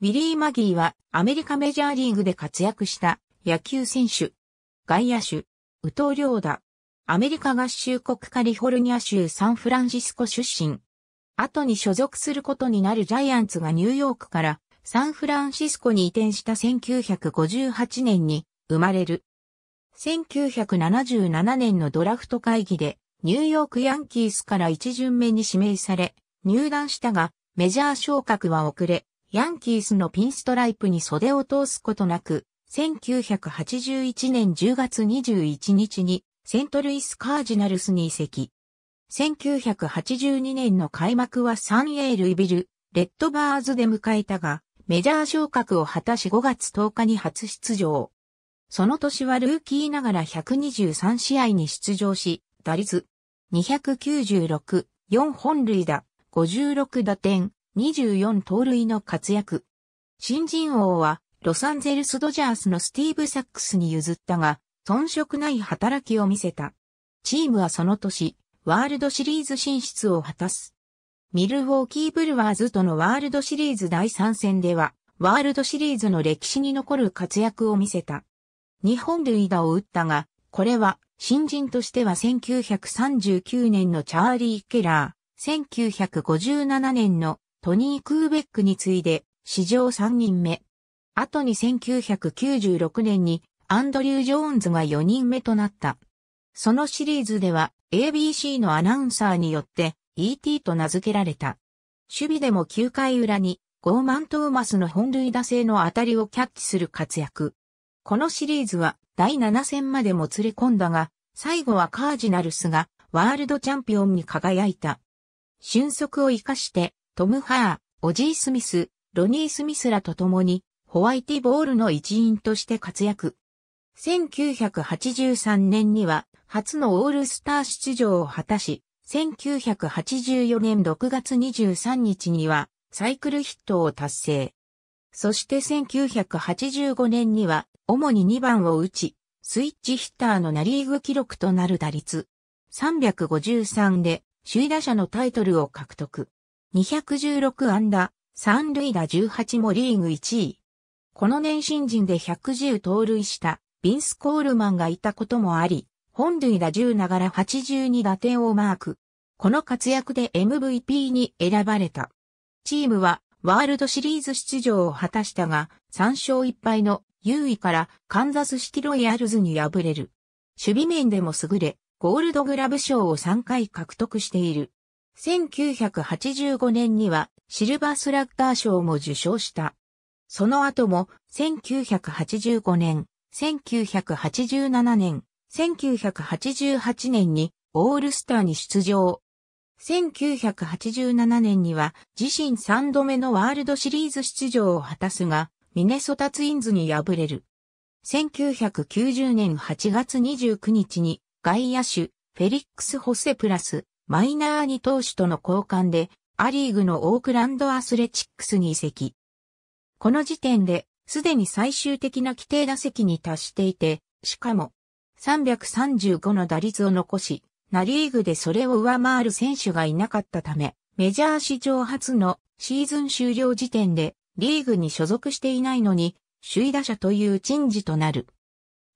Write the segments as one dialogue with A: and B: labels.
A: ウィリー・マギーはアメリカメジャーリーグで活躍した野球選手、外野手、宇藤良太、アメリカ合衆国カリフォルニア州サンフランシスコ出身。後に所属することになるジャイアンツがニューヨークからサンフランシスコに移転した1958年に生まれる。1977年のドラフト会議でニューヨークヤンキースから一巡目に指名され入団したがメジャー昇格は遅れヤンキースのピンストライプに袖を通すことなく、1981年10月21日にセントルイスカージナルスに移籍。1982年の開幕はサンエールイビル、レッドバーズで迎えたが、メジャー昇格を果たし5月10日に初出場。その年はルーキーながら123試合に出場し、打率296、4本塁打、56打点、24盗塁の活躍。新人王は、ロサンゼルスドジャースのスティーブ・サックスに譲ったが、遜色ない働きを見せた。チームはその年、ワールドシリーズ進出を果たす。ミルウォーキー・ブルワーズとのワールドシリーズ第3戦では、ワールドシリーズの歴史に残る活躍を見せた。日本塁打を打ったが、これは新人としては1939年のチャーリー・ケラー、1957年のトニー・クーベックに次いで史上3人目。後に1996年にアンドリュー・ジョーンズが4人目となった。そのシリーズでは ABC のアナウンサーによって ET と名付けられた。守備でも9回裏にゴーマン・トーマスの本塁打制の当たりをキャッチする活躍。このシリーズは第7戦までも連れ込んだが、最後はカージナルスがワールドチャンピオンに輝いた。俊足を生かしてトム・ハー、オジー・スミス、ロニー・スミスらと共に、ホワイティボールの一員として活躍。1983年には、初のオールスター出場を果たし、1984年6月23日には、サイクルヒットを達成。そして1985年には、主に2番を打ち、スイッチヒッターのナリーグ記録となる打率。353で、首位打者のタイトルを獲得。216安打、三塁打18もリーグ1位。この年新人で110盗塁したビンス・コールマンがいたこともあり、本塁打10ながら82打点をマーク。この活躍で MVP に選ばれた。チームはワールドシリーズ出場を果たしたが、3勝1敗の優位からカンザスシティロイヤルズに敗れる。守備面でも優れ、ゴールドグラブ賞を3回獲得している。1985年にはシルバースラッガー賞も受賞した。その後も1985年、1987年、1988年にオールスターに出場。1987年には自身3度目のワールドシリーズ出場を果たすが、ミネソタツインズに敗れる。1990年8月29日に外野手フェリックス・ホセプラスマイナーに投手との交換で、アリーグのオークランドアスレチックスに移籍。この時点で、すでに最終的な規定打席に達していて、しかも、335の打率を残し、ナリーグでそれを上回る選手がいなかったため、メジャー史上初のシーズン終了時点で、リーグに所属していないのに、首位打者という珍事となる。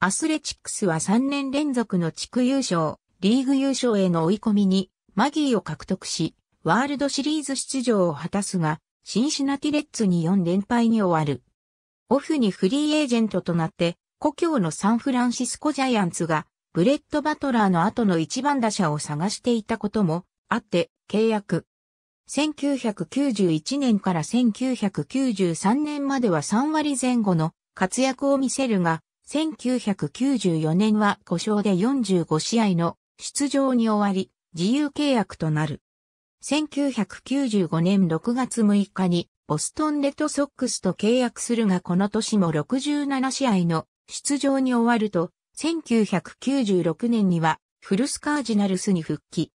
A: アスレチックスは3年連続の地区優勝、リーグ優勝への追い込みに、マギーを獲得し、ワールドシリーズ出場を果たすが、シンシナティレッツに4連敗に終わる。オフにフリーエージェントとなって、故郷のサンフランシスコジャイアンツが、ブレッド・バトラーの後の一番打者を探していたこともあって、契約。1991年から1993年までは3割前後の活躍を見せるが、1994年は故障で45試合の出場に終わり、自由契約となる。1995年6月6日にボストンレッドソックスと契約するがこの年も67試合の出場に終わると、1996年にはフルスカージナルスに復帰。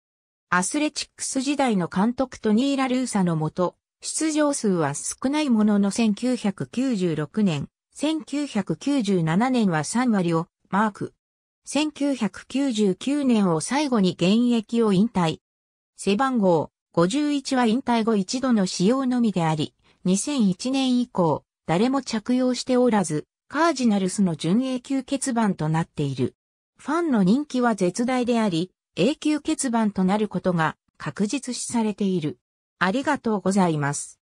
A: アスレチックス時代の監督トニー・ラ・ルーサのもと、出場数は少ないものの1996年、1997年は3割をマーク。1999年を最後に現役を引退。背番号51は引退後一度の使用のみであり、2001年以降、誰も着用しておらず、カージナルスの準永久欠番となっている。ファンの人気は絶大であり、永久欠番となることが確実視されている。ありがとうございます。